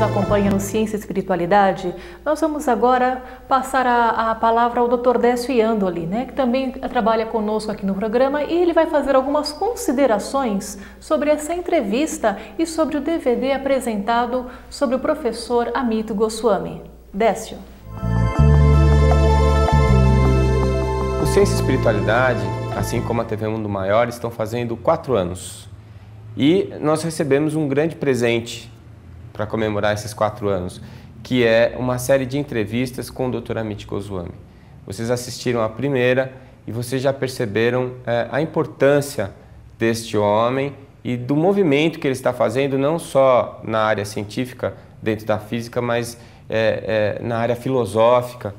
nos acompanha no Ciência e Espiritualidade, nós vamos agora passar a, a palavra ao Dr. Décio Iandoli, né, que também trabalha conosco aqui no programa e ele vai fazer algumas considerações sobre essa entrevista e sobre o DVD apresentado sobre o professor Amito Goswami. Décio. O Ciência e Espiritualidade, assim como a TV Mundo Maior, estão fazendo quatro anos. E nós recebemos um grande presente para comemorar esses quatro anos, que é uma série de entrevistas com o Dr. Amit Goswami. Vocês assistiram a primeira e vocês já perceberam é, a importância deste homem e do movimento que ele está fazendo, não só na área científica, dentro da física, mas é, é, na área filosófica,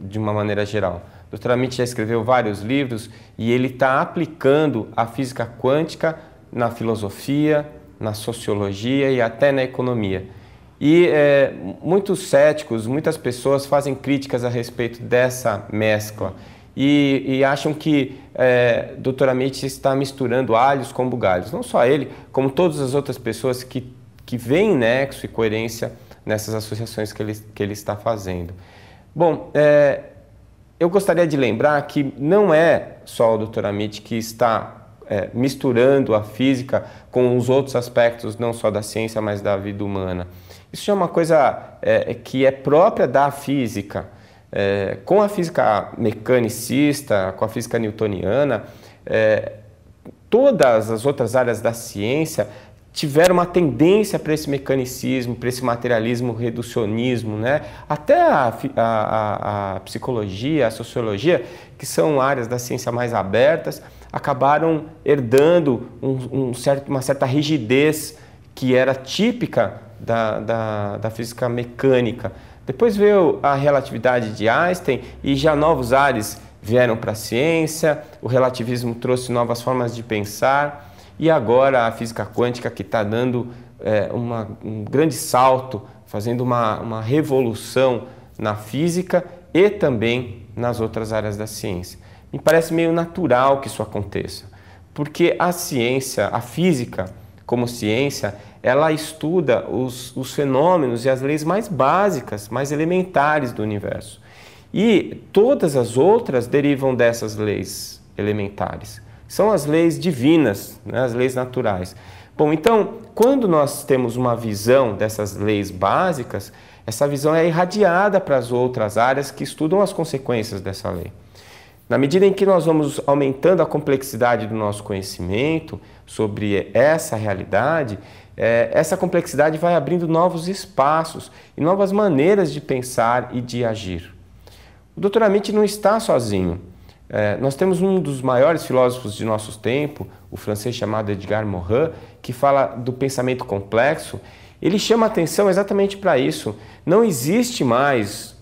de uma maneira geral. O Dr. Amit já escreveu vários livros e ele está aplicando a física quântica na filosofia, na sociologia e até na economia. E é, muitos céticos, muitas pessoas fazem críticas a respeito dessa mescla e, e acham que é, Dr. Amit está misturando alhos com bugalhos. Não só ele, como todas as outras pessoas que, que veem nexo e coerência nessas associações que ele, que ele está fazendo. Bom, é, eu gostaria de lembrar que não é só o Dr. Amit que está é, misturando a física com os outros aspectos, não só da ciência, mas da vida humana. Isso é uma coisa é, é, que é própria da física. É, com a física mecanicista, com a física newtoniana, é, todas as outras áreas da ciência tiveram uma tendência para esse mecanicismo, para esse materialismo reducionismo, né? Até a, a, a psicologia, a sociologia, que são áreas da ciência mais abertas, acabaram herdando um, um certo, uma certa rigidez que era típica da, da, da física mecânica. Depois veio a relatividade de Einstein e já novos ares vieram para a ciência, o relativismo trouxe novas formas de pensar e agora a física quântica que está dando é, uma, um grande salto, fazendo uma, uma revolução na física e também nas outras áreas da ciência. Me parece meio natural que isso aconteça, porque a ciência, a física como ciência, ela estuda os, os fenômenos e as leis mais básicas, mais elementares do universo. E todas as outras derivam dessas leis elementares. São as leis divinas, né? as leis naturais. Bom, então, quando nós temos uma visão dessas leis básicas, essa visão é irradiada para as outras áreas que estudam as consequências dessa lei. Na medida em que nós vamos aumentando a complexidade do nosso conhecimento sobre essa realidade, é, essa complexidade vai abrindo novos espaços e novas maneiras de pensar e de agir. O Dr. Amit não está sozinho. É, nós temos um dos maiores filósofos de nosso tempo, o francês chamado Edgar Morin, que fala do pensamento complexo. Ele chama atenção exatamente para isso. Não existe mais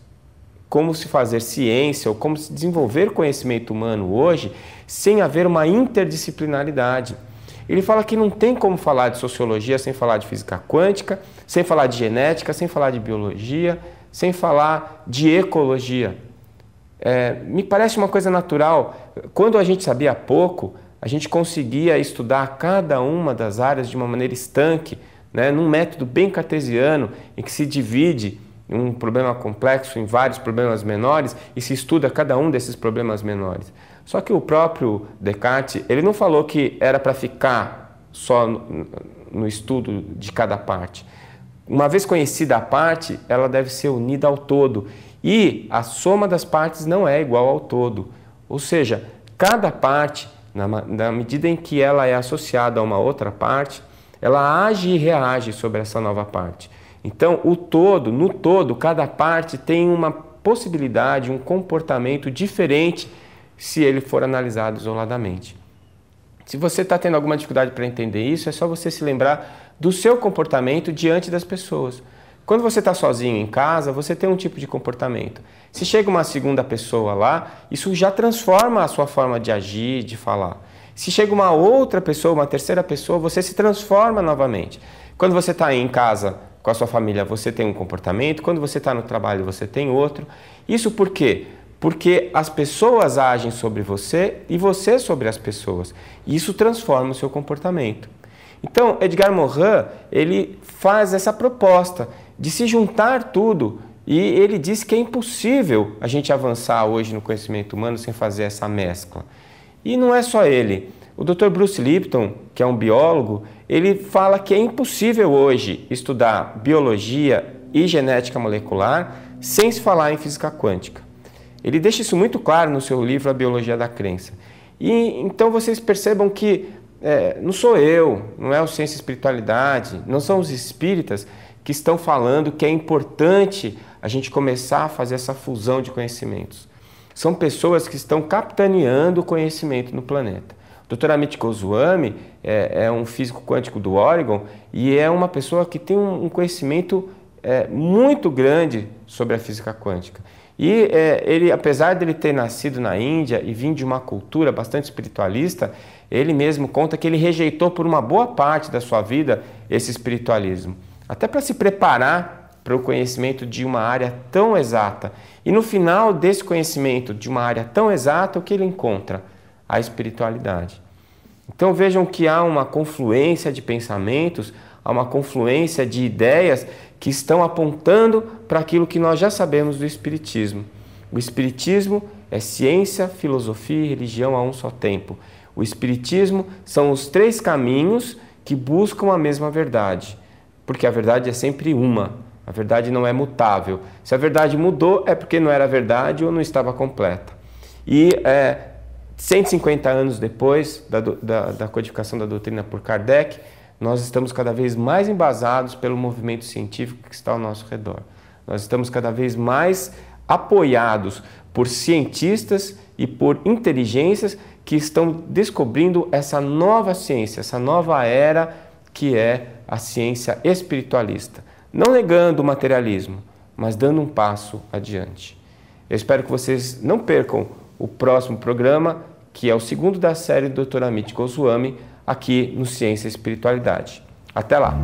como se fazer ciência ou como se desenvolver conhecimento humano hoje sem haver uma interdisciplinaridade. Ele fala que não tem como falar de sociologia sem falar de física quântica, sem falar de genética, sem falar de biologia, sem falar de ecologia. É, me parece uma coisa natural. Quando a gente sabia pouco, a gente conseguia estudar cada uma das áreas de uma maneira estanque, né, num método bem cartesiano, em que se divide um problema complexo em vários problemas menores e se estuda cada um desses problemas menores. Só que o próprio Descartes, ele não falou que era para ficar só no, no estudo de cada parte. Uma vez conhecida a parte, ela deve ser unida ao todo. E a soma das partes não é igual ao todo. Ou seja, cada parte, na, na medida em que ela é associada a uma outra parte, ela age e reage sobre essa nova parte. Então, o todo, no todo, cada parte tem uma possibilidade, um comportamento diferente se ele for analisado isoladamente. Se você está tendo alguma dificuldade para entender isso, é só você se lembrar do seu comportamento diante das pessoas. Quando você está sozinho em casa, você tem um tipo de comportamento. Se chega uma segunda pessoa lá, isso já transforma a sua forma de agir, de falar. Se chega uma outra pessoa, uma terceira pessoa, você se transforma novamente. Quando você está em casa com a sua família você tem um comportamento, quando você está no trabalho você tem outro. Isso por quê? Porque as pessoas agem sobre você e você sobre as pessoas. E isso transforma o seu comportamento. Então, Edgar Morin, ele faz essa proposta de se juntar tudo e ele diz que é impossível a gente avançar hoje no conhecimento humano sem fazer essa mescla. E não é só ele. O Dr. Bruce Lipton, que é um biólogo, ele fala que é impossível hoje estudar biologia e genética molecular sem se falar em física quântica. Ele deixa isso muito claro no seu livro A Biologia da Crença. E então vocês percebam que é, não sou eu, não é o Ciência e Espiritualidade, não são os espíritas que estão falando que é importante a gente começar a fazer essa fusão de conhecimentos. São pessoas que estão capitaneando o conhecimento no planeta. Dr. Amit Goswami é, é, um físico quântico do Oregon e é uma pessoa que tem um, conhecimento é, muito grande sobre a física quântica. E é, ele, apesar dele ter nascido na Índia e vindo de uma cultura bastante espiritualista, ele mesmo conta que ele rejeitou por uma boa parte da sua vida esse espiritualismo, até para se preparar para o conhecimento de uma área tão exata. E no final desse conhecimento de uma área tão exata, o que ele encontra? a espiritualidade. Então vejam que há uma confluência de pensamentos, há uma confluência de ideias que estão apontando para aquilo que nós já sabemos do Espiritismo. O Espiritismo é ciência, filosofia e religião a um só tempo. O Espiritismo são os três caminhos que buscam a mesma verdade, porque a verdade é sempre uma, a verdade não é mutável. Se a verdade mudou, é porque não era verdade ou não estava completa. E é, 150 anos depois da, da, da codificação da doutrina por Kardec, nós estamos cada vez mais embasados pelo movimento científico que está ao nosso redor. Nós estamos cada vez mais apoiados por cientistas e por inteligências que estão descobrindo essa nova ciência, essa nova era que é a ciência espiritualista. Não negando o materialismo, mas dando um passo adiante. Eu espero que vocês não percam o próximo programa que é o segundo da série do Dr. Amit Goswami, aqui no Ciência e Espiritualidade. Até lá!